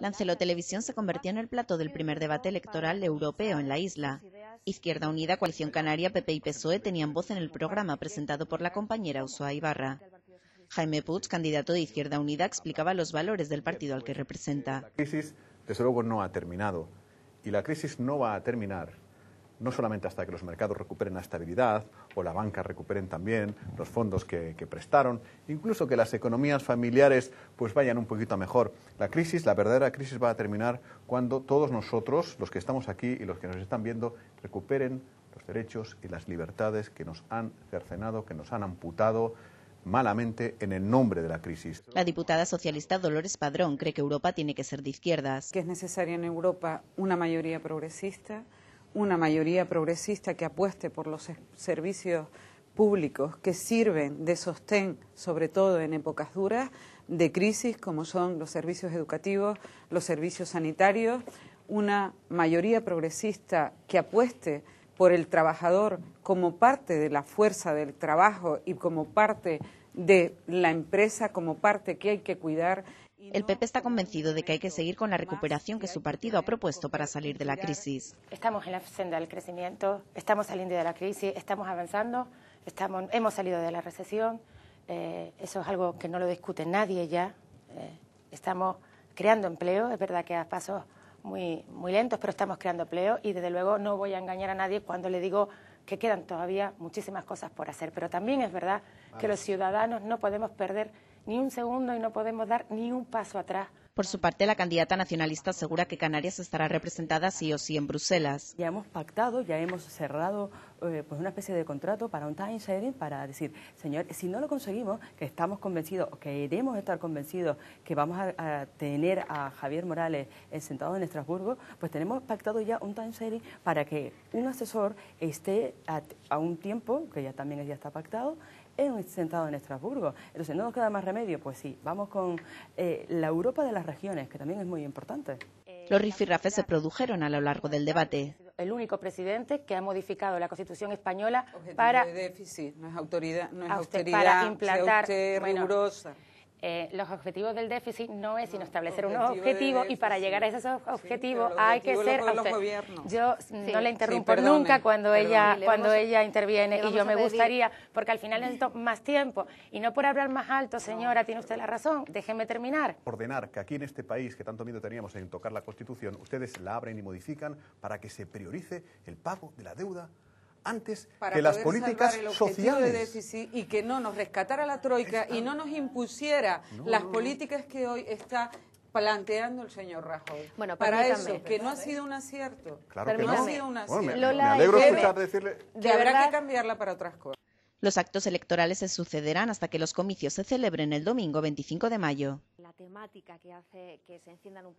Lancelot Televisión se convirtió en el plato del primer debate electoral europeo en la isla. Izquierda Unida, Coalición Canaria, PP y PSOE tenían voz en el programa presentado por la compañera Usoa Ibarra. Jaime Puig, candidato de Izquierda Unida, explicaba los valores del partido al que representa. La crisis, desde luego, no ha terminado. Y la crisis no va a terminar no solamente hasta que los mercados recuperen la estabilidad o la banca recuperen también los fondos que, prestaron, incluso que las economías familiares pues vayan un poquito mejor. La crisis, la verdadera crisis va a terminar cuando todos nosotros, los que estamos aquí y los que nos están viendo, recuperen los derechos y las libertades que nos han cercenado, que nos han amputado malamente en el nombre de la crisis. La diputada socialista Dolores Padrón cree que Europa tiene que ser de izquierdas. Que es necesaria en Europa una mayoría progresista, una mayoría progresista que apueste por los servicios públicos que sirven de sostén, sobre todo en épocas duras de crisis, como son los servicios educativos, los servicios sanitarios, una mayoría progresista que apueste por el trabajador como parte de la fuerza del trabajo y como parte de la empresa como parte que hay que cuidar. El PP está convencido de que hay que seguir con la recuperación que su partido ha propuesto para salir de la crisis. Estamos en la senda del crecimiento, estamos saliendo de la crisis, estamos avanzando, hemos salido de la recesión. Eh, eso es algo que no lo discute nadie ya. Eh, estamos creando empleo, es verdad que a pasos muy, muy lentos, pero estamos creando empleo y desde luego no voy a engañar a nadie cuando le digo que quedan todavía muchísimas cosas por hacer, pero también es verdad que los ciudadanos no podemos perder ni un segundo y no podemos dar ni un paso atrás por su parte, la candidata nacionalista asegura que Canarias estará representada sí o sí en Bruselas. Ya hemos pactado, ya hemos cerrado eh, pues una especie de contrato para un time sharing para decir, señor, si no lo conseguimos, que estamos convencidos, o que estar convencidos que vamos a, tener a Javier Morales eh, sentado en Estrasburgo, pues tenemos pactado ya un time sharing para que un asesor esté a, un tiempo, que ya también ya está pactado, en, sentado en Estrasburgo. Entonces, ¿no nos queda más remedio? Pues sí, vamos con eh, la Europa de las regiones, que también es muy importante. Eh, Los rifirrafes se produjeron a lo largo del debate. El único presidente que ha modificado la Constitución española para déficit, no es autoridad, no es austeridad, para implantar rigurosa. Eh, los objetivos del déficit no es sino establecer objetivo unos objetivos y para llegar a esos objetivos hay que ser yo no le interrumpo nunca cuando ella cuando ella interviene y yo me gustaría porque al final necesito más tiempo y no por hablar más alto señora tiene usted la razón déjeme terminar ordenar que aquí en este país que tanto miedo teníamos en tocar la Constitución ustedes la abren y modifican para que se priorice el pago de la deuda antes Para que las políticas sociales. y que no nos rescatara la troika y no nos impusiera las políticas que hoy está planteando el señor Rajoy. Bueno, para eso, que no ha sido un acierto. no. ha sido un acierto. me, alegro escuchar decirle... que habrá que cambiarla para otras cosas. Los actos electorales se sucederán hasta que los comicios se celebren el domingo 25 de mayo. La temática que hace que se enciendan un